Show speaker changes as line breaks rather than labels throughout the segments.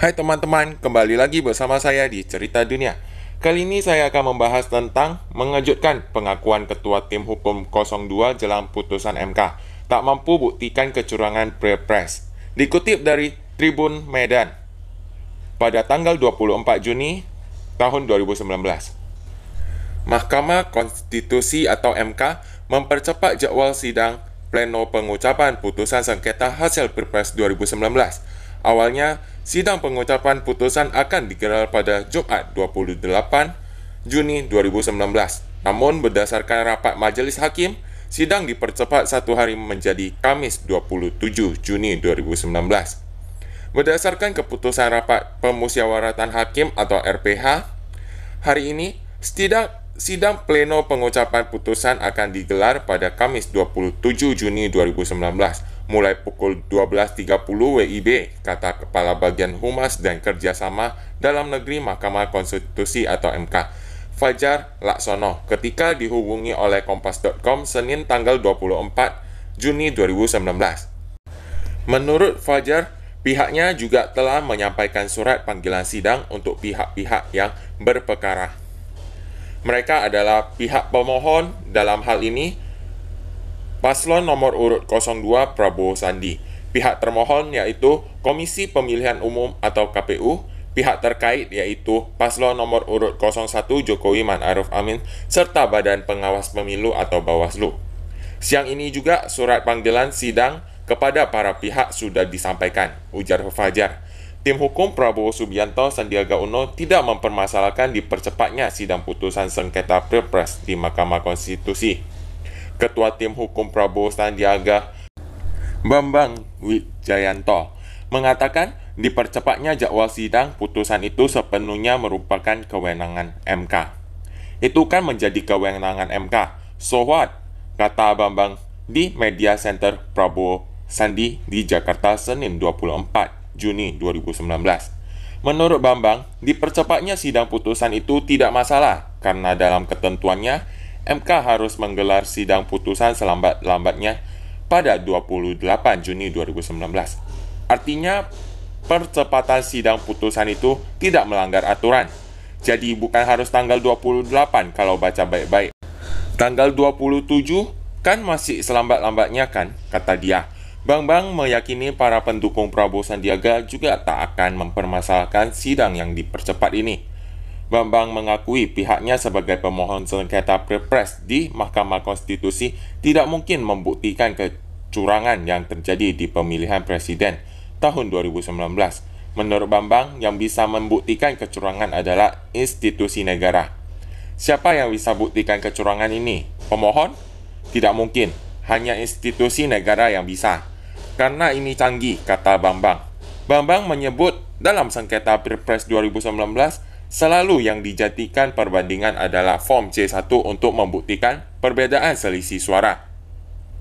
Hai teman-teman, kembali lagi bersama saya di Cerita Dunia. Kali ini saya akan membahas tentang mengejutkan pengakuan Ketua Tim Hukum 02 jelang putusan MK tak mampu buktikan kecurangan perpres. Dikutip dari Tribun Medan pada tanggal 24 Juni tahun 2019. Mahkamah Konstitusi atau MK mempercepat jadwal sidang pleno pengucapan putusan sengketa hasil Pilpres 2019 Awalnya, sidang pengucapan putusan akan digelar pada Jumat 28 Juni 2019. Namun berdasarkan rapat majelis hakim, sidang dipercepat satu hari menjadi Kamis 27 Juni 2019. Berdasarkan keputusan rapat pemusyawaratan hakim atau RPH, hari ini sidang sidang pleno pengucapan putusan akan digelar pada Kamis 27 Juni 2019 mulai pukul 12.30 WIB, kata Kepala Bagian Humas dan Kerjasama dalam Negeri Mahkamah Konstitusi atau MK. Fajar Laksono ketika dihubungi oleh Kompas.com Senin tanggal 24 Juni 2019. Menurut Fajar, pihaknya juga telah menyampaikan surat panggilan sidang untuk pihak-pihak yang berperkara. Mereka adalah pihak pemohon dalam hal ini Paslon nomor urut 02 Prabowo Sandi. Pihak termohon yaitu Komisi Pemilihan Umum atau KPU, pihak terkait yaitu paslon nomor urut 01 Jokowi Ma'ruf Amin serta Badan Pengawas Pemilu atau Bawaslu. Siang ini juga surat panggilan sidang kepada para pihak sudah disampaikan, ujar Fajar. Tim hukum Prabowo Subianto Sandiaga Uno tidak mempermasalahkan dipercepatnya sidang putusan sengketa Pilpres di Mahkamah Konstitusi. Ketua Tim Hukum Prabowo Sandiaga Bambang Wijayanto mengatakan dipercepatnya jadwal sidang putusan itu sepenuhnya merupakan kewenangan MK. Itu kan menjadi kewenangan MK. So what? Kata Bambang di Media Center Prabowo Sandi di Jakarta Senin 24 Juni 2019. Menurut Bambang, dipercepatnya sidang putusan itu tidak masalah karena dalam ketentuannya MK harus menggelar sidang putusan selambat-lambatnya pada 28 Juni 2019. Artinya, percepatan sidang putusan itu tidak melanggar aturan. Jadi bukan harus tanggal 28 kalau baca baik-baik. Tanggal 27 kan masih selambat-lambatnya kan, kata dia. Bang Bang meyakini para pendukung Prabowo Sandiaga juga tak akan mempermasalahkan sidang yang dipercepat ini. Bambang mengakui pihaknya sebagai pemohon sengketa Pilpres di Mahkamah Konstitusi tidak mungkin membuktikan kecurangan yang terjadi di pemilihan presiden tahun 2019. Menurut Bambang, yang bisa membuktikan kecurangan adalah institusi negara. Siapa yang bisa buktikan kecurangan ini? Pemohon? Tidak mungkin, hanya institusi negara yang bisa. Karena ini canggih, kata Bambang. Bambang menyebut dalam sengketa Pilpres 2019 Selalu yang dijadikan perbandingan adalah form C1 untuk membuktikan perbedaan selisih suara.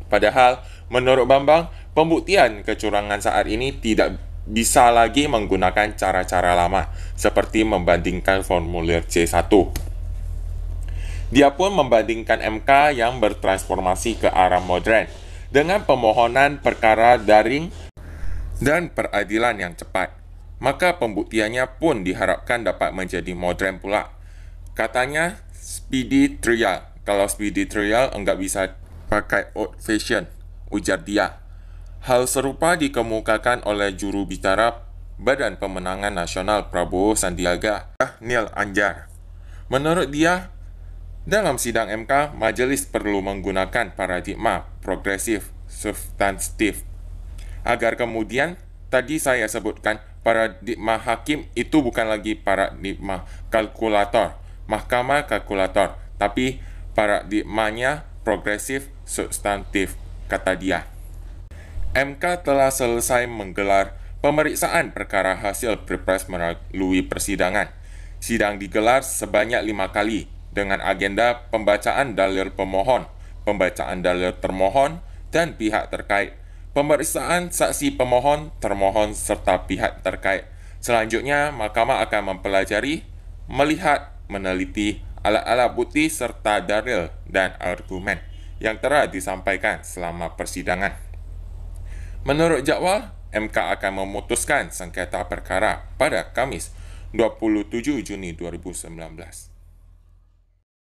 Padahal, menurut Bambang, pembuktian kecurangan saat ini tidak bisa lagi menggunakan cara-cara lama seperti membandingkan formulir C1. Dia pun membandingkan MK yang bertransformasi ke arah modern dengan pemohonan perkara daring dan peradilan yang cepat maka pembuktiannya pun diharapkan dapat menjadi modern pula. Katanya speedy trial. Kalau speedy trial enggak bisa pakai old fashion, ujar dia. Hal serupa dikemukakan oleh juru bicara Badan Pemenangan Nasional Prabowo Sandiaga, Neil Anjar. Menurut dia, dalam sidang MK, majelis perlu menggunakan paradigma progresif substantif agar kemudian tadi saya sebutkan paradigma hakim itu bukan lagi paradigma kalkulator, mahkamah kalkulator, tapi paradigmanya progresif substantif, kata dia. MK telah selesai menggelar pemeriksaan perkara hasil Pilpres melalui persidangan. Sidang digelar sebanyak lima kali dengan agenda pembacaan dalil pemohon, pembacaan dalil termohon, dan pihak terkait pemeriksaan saksi pemohon, termohon, serta pihak terkait. Selanjutnya, mahkamah akan mempelajari, melihat, meneliti alat-alat bukti serta dalil dan argumen yang telah disampaikan selama persidangan. Menurut jadwal, MK akan memutuskan sengketa perkara pada Kamis 27 Juni 2019.